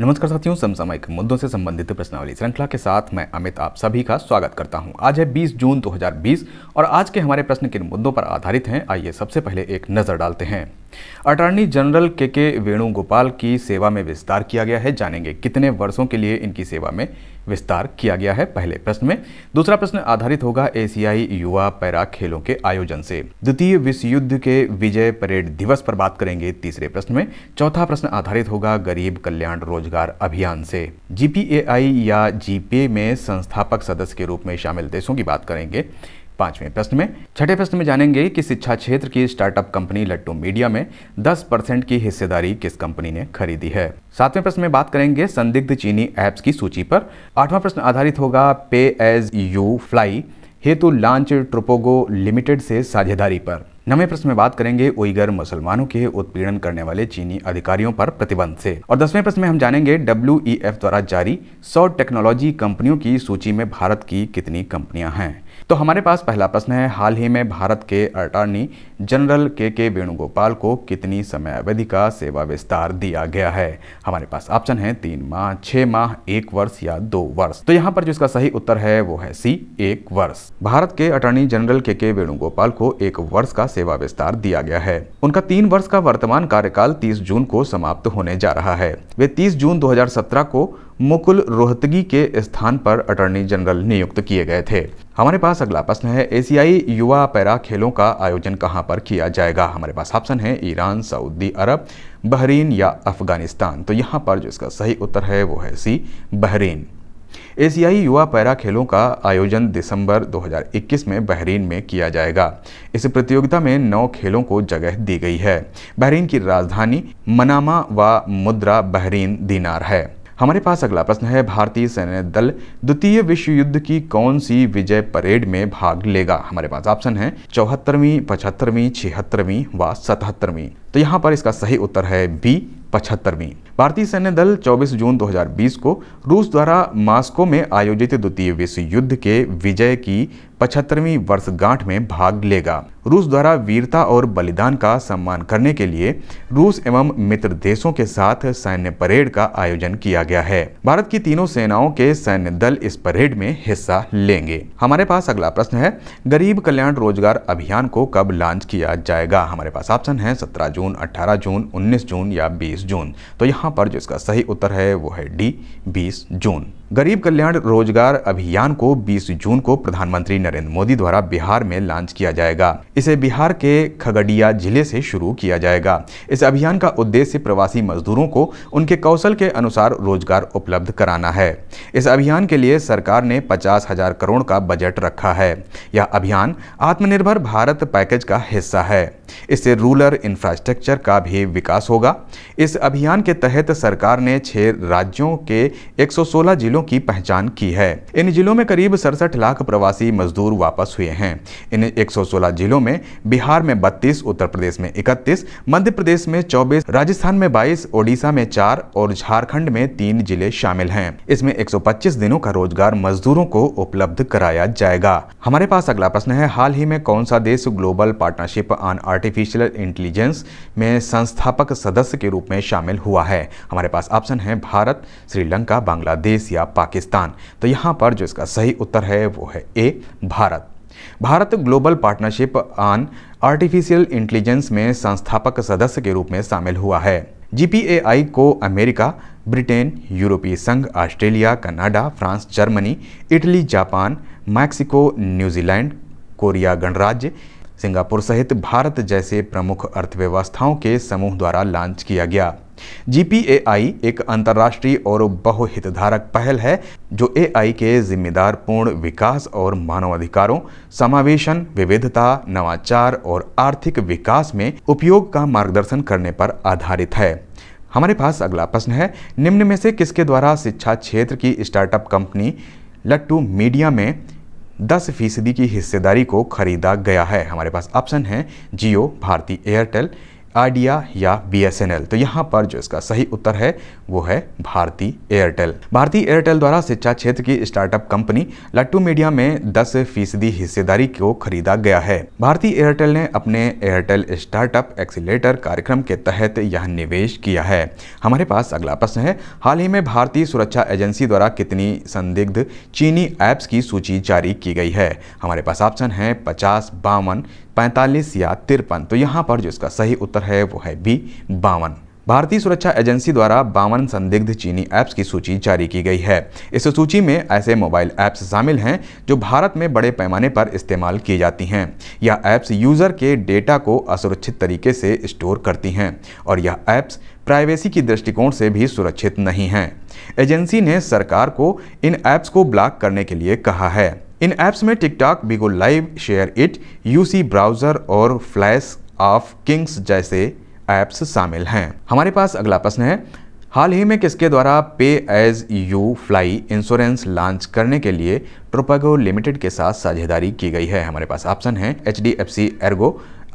नमस्कार साथियों समसामयिक मुद्दों से संबंधित प्रश्नावली श्रृंखला के साथ मैं अमित आप सभी का स्वागत करता हूं आज है 20 जून 2020 और आज के हमारे प्रश्न किन मुद्दों पर आधारित हैं आइए सबसे पहले एक नज़र डालते हैं अटॉर्नी जनरल के के वेणुगोपाल की सेवा में विस्तार किया गया है जानेंगे कितने वर्षों के लिए इनकी सेवा में विस्तार किया गया है पहले प्रश्न में दूसरा प्रश्न आधारित होगा एशियाई युवा पैरा खेलों के आयोजन से द्वितीय विश्व युद्ध के विजय परेड दिवस पर बात करेंगे तीसरे प्रश्न में चौथा प्रश्न आधारित होगा गरीब कल्याण रोजगार अभियान से जीपीएआई या जीपीए में संस्थापक सदस्य के रूप में शामिल देशों की बात करेंगे पांचवें प्रश्न में छठे प्रश्न में जानेंगे कि शिक्षा क्षेत्र की स्टार्टअप कंपनी लट्टू मीडिया में 10 परसेंट की हिस्सेदारी किस कंपनी ने खरीदी है सातवें प्रश्न में बात करेंगे संदिग्ध चीनी ऐप्स की सूची पर आठवां प्रश्न आधारित होगा पे एज यू फ्लाई हेतु लॉन्च ट्रोपोगो लिमिटेड से साझेदारी पर नवे प्रश्न में बात करेंगे उइगर मुसलमानों के उत्पीड़न करने वाले चीनी अधिकारियों पर प्रतिबंध से और दसवें प्रश्न में हम जानेंगे डब्ल्यू द्वारा जारी सौ टेक्नोलॉजी कंपनियों की सूची में भारत की कितनी कंपनियां हैं तो हमारे पास पहला प्रश्न है हाल ही में भारत के अटॉर्नी जनरल के के वेणुगोपाल को कितनी समय अवधि का सेवा विस्तार दिया गया है हमारे पास ऑप्शन है तीन माह छह माह एक वर्ष या दो वर्ष तो यहाँ पर जो इसका सही उत्तर है वो है सी एक वर्ष भारत के अटॉर्नी जनरल के के वेणुगोपाल को एक वर्ष का सेवा विस्तार दिया गया है उनका तीन वर्ष का वर्तमान कार्यकाल तीस जून को समाप्त होने जा रहा है वे तीस जून दो को मुकुल रोहतगी के स्थान पर अटॉर्नी जनरल नियुक्त किए गए थे हमारे पास अगला प्रश्न है एशियाई युवा पैरा खेलों का आयोजन कहां पर किया जाएगा हमारे पास ऑप्शन है ईरान सऊदी अरब बहरीन या अफगानिस्तान तो यहाँ पर जो इसका सही उत्तर है वो है सी बहरीन एशियाई युवा पैरा खेलों का आयोजन दिसंबर 2021 में बहरीन में किया जाएगा इस प्रतियोगिता में नौ खेलों को जगह दी गई है बहरीन की राजधानी मनामा व मुद्रा बहरीन दीनार है हमारे पास अगला प्रश्न है भारतीय सैन्य दल द्वितीय विश्व युद्ध की कौन सी विजय परेड में भाग लेगा हमारे पास ऑप्शन है चौहत्तरवीं पचहत्तरवीं छिहत्तरवीं व सतहत्तरवीं तो यहाँ पर इसका सही उत्तर है बी पचहत्तरवीं भारतीय सैन्य दल 24 जून 2020 को रूस द्वारा मास्को में आयोजित द्वितीय विश्व युद्ध के विजय की पचहत्तरवीं वर्षगांठ में भाग लेगा रूस द्वारा वीरता और बलिदान का सम्मान करने के लिए रूस एवं मित्र देशों के साथ सैन्य परेड का आयोजन किया गया है भारत की तीनों सेनाओं के सैन्य दल इस परेड में हिस्सा लेंगे हमारे पास अगला प्रश्न है गरीब कल्याण रोजगार अभियान को कब लॉन्च किया जाएगा हमारे पास ऑप्शन है सत्रह जून अठारह जून उन्नीस जून या बीस जून तो यहाँ पर जो इसका सही उत्तर है वो है डी बीस जून गरीब कल्याण रोजगार अभियान को 20 जून को प्रधानमंत्री नरेंद्र मोदी द्वारा बिहार में लॉन्च किया जाएगा इसे बिहार के खगड़िया जिले से शुरू किया जाएगा इस अभियान का उद्देश्य प्रवासी मजदूरों को उनके कौशल के अनुसार रोजगार उपलब्ध कराना है इस अभियान के लिए सरकार ने पचास हजार करोड़ का बजट रखा है यह अभियान आत्मनिर्भर भारत पैकेज का हिस्सा है इससे रूरल इंफ्रास्ट्रक्चर का भी विकास होगा इस अभियान के तहत सरकार ने छह राज्यों के 116 जिलों की पहचान की है इन जिलों में करीब सड़सठ लाख प्रवासी मजदूर वापस हुए हैं इन 116 जिलों में बिहार में 32, उत्तर प्रदेश में 31, मध्य प्रदेश में 24, राजस्थान में 22, ओडिशा में 4 और झारखंड में तीन जिले शामिल हैं इसमें 125 दिनों का रोजगार मजदूरों को उपलब्ध कराया जाएगा हमारे पास अगला प्रश्न है हाल ही में कौन सा देश global partnership on artificial intelligence में संस्थापक सदस्य के रूप में शामिल हुआ है हमारे पास ऑप्शन है भारत श्रीलंका बांग्लादेश या पाकिस्तान तो यहाँ पर जो इसका सही उत्तर है वो है A Bharat Bharat global partnership on artificial intelligence में संस्थापक सदस्य के रूप में शामिल हुआ है जी को अमेरिका ब्रिटेन यूरोपीय संघ Australia Canada France Germany Italy Japan Mexico New Zealand Korea गणराज्य सिंगापुर सहित भारत जैसे प्रमुख अर्थव्यवस्थाओं के समूह द्वारा लॉन्च किया गया जीपीएआई एक अंतर्राष्ट्रीय और बहुहितधारक पहल है जो एआई के जिम्मेदार पूर्ण विकास और मानवाधिकारों समावेशन विविधता नवाचार और आर्थिक विकास में उपयोग का मार्गदर्शन करने पर आधारित है हमारे पास अगला प्रश्न है निम्न में से किसके द्वारा शिक्षा क्षेत्र की स्टार्टअप कंपनी लट्टू मीडिया में दस फीसदी की हिस्सेदारी को खरीदा गया है हमारे पास ऑप्शन है जियो भारती एयरटेल आइडिया या बीएसएनएल तो यहाँ पर जो इसका सही उत्तर है वो है भारती एयरटेल भारती एयरटेल द्वारा शिक्षा क्षेत्र की स्टार्टअप कंपनी लट्टू मीडिया में दस फीसदी हिस्सेदारी को खरीदा गया है भारतीय एयरटेल ने अपने एयरटेल स्टार्टअप एक्सीटर कार्यक्रम के तहत यह निवेश किया है हमारे पास अगला प्रश्न है हाल ही में भारतीय सुरक्षा एजेंसी द्वारा कितनी संदिग्ध चीनी एप्स की सूची जारी की गई है हमारे पास ऑप्शन है पचास बावन पैंतालीस या तिरपन तो यहाँ पर जो इसका सही उत्तर है वो है बी बावन भारतीय सुरक्षा एजेंसी द्वारा बावन संदिग्ध चीनी ऐप्स की सूची जारी की गई है इस सूची में ऐसे मोबाइल ऐप्स शामिल हैं जो भारत में बड़े पैमाने पर इस्तेमाल की जाती हैं यह ऐप्स यूज़र के डेटा को असुरक्षित तरीके से स्टोर करती हैं और यह ऐप्स प्राइवेसी की दृष्टिकोण से भी सुरक्षित नहीं हैं एजेंसी ने सरकार को इन ऐप्स को ब्लॉक करने के लिए कहा है इन ऐप्स में TikTok Bigo live share it UC browser और फ्लैश ऑफ किंग्स जैसे ऐप्स शामिल हैं हमारे पास अगला प्रश्न है हाल ही में किसके द्वारा pay as you fly insurance launch करने के लिए ट्रोपागो लिमिटेड के साथ साझेदारी की गई है हमारे पास ऑप्शन है H D F C Ergo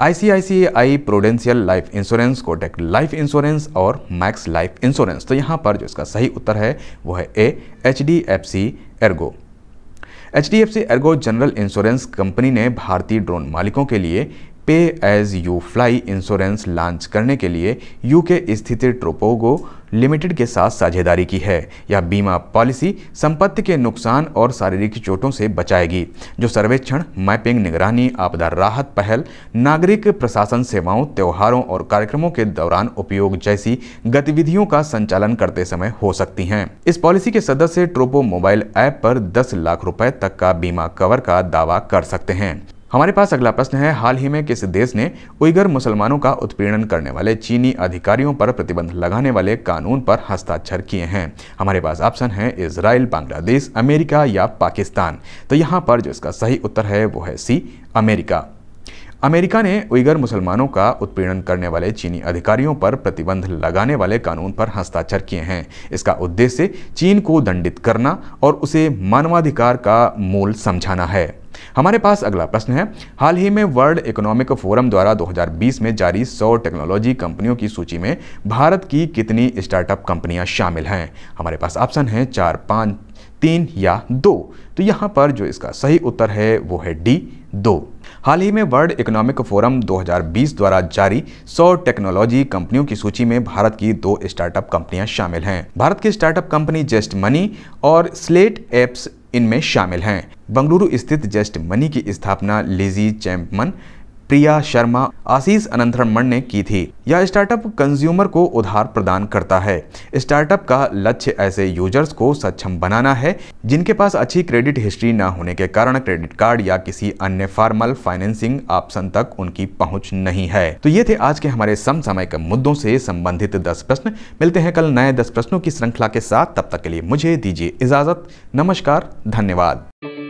I Prudential life insurance Kotak life insurance और मैक्स लाइफ इंश्योरेंस तो यहाँ पर जो इसका सही उत्तर है वो है A H D F C Ergo H D F C Ergo general insurance company ने भारतीय ड्रोन मालिकों के लिए pay as you fly insurance launch करने के लिए यूके स्थित ट्रोपोगो लिमिटेड के साथ साझेदारी की है यह बीमा पॉलिसी संपत्ति के नुकसान और शारीरिक चोटों से बचाएगी जो सर्वेक्षण मैपिंग निगरानी आपदा राहत पहल नागरिक प्रशासन सेवाओं त्योहारों और कार्यक्रमों के दौरान उपयोग जैसी गतिविधियों का संचालन करते समय हो सकती हैं इस पॉलिसी के सदस्य ट्रोपो मोबाइल ऐप पर 10 लाख रुपए तक का बीमा कवर का दावा कर सकते हैं हमारे पास अगला प्रश्न है हाल ही में किस देश ने उइगर मुसलमानों का उत्पीड़न करने वाले चीनी अधिकारियों पर प्रतिबंध लगाने वाले कानून पर हस्ताक्षर किए हैं हमारे पास ऑप्शन है इसराइल बांग्लादेश अमेरिका या पाकिस्तान तो यहाँ पर जो इसका सही उत्तर है वो है सी अमेरिका अमेरिका ने उइगर मुसलमानों का उत्पीड़न करने वाले चीनी अधिकारियों पर प्रतिबंध लगाने वाले कानून पर हस्ताक्षर किए हैं इसका उद्देश्य चीन को दंडित करना और उसे मानवाधिकार का मूल समझाना है हमारे पास अगला प्रश्न है हाल ही में वर्ल्ड इकोनॉमिक फोरम द्वारा 2020 में जारी 100 टेक्नोलॉजी कंपनियों की सूची में भारत की कितनी स्टार्टअप कंपनियां शामिल हैं हमारे पास ऑप्शन है चार पाँच तीन या दो तो यहाँ पर जो इसका सही उत्तर है वो है डी दो हाल ही में वर्ल्ड इकोनॉमिक फोरम 2020 द्वारा जारी 100 टेक्नोलॉजी कंपनियों की सूची में भारत की दो स्टार्टअप कंपनियां शामिल हैं भारत की स्टार्टअप कंपनी जेस्ट मनी और स्लेट एप्स इनमें शामिल हैं बंगलुरु स्थित जेस्ट मनी की स्थापना लिजी चैम्पमन प्रिया शर्मा आशीष अनंतरमण ने की थी यह स्टार्टअप कंज्यूमर को उधार प्रदान करता है स्टार्टअप का लक्ष्य ऐसे यूजर्स को सक्षम बनाना है जिनके पास अच्छी क्रेडिट हिस्ट्री न होने के कारण क्रेडिट कार्ड या किसी अन्य फॉर्मल फाइनेंसिंग ऑप्शन तक उनकी पहुंच नहीं है तो ये थे आज के हमारे समसामयिक मुद्दों से संबंधित दस प्रश्न मिलते हैं कल नए दस प्रश्नों की श्रृंखला के साथ तब तक के लिए मुझे दीजिए इजाजत नमस्कार धन्यवाद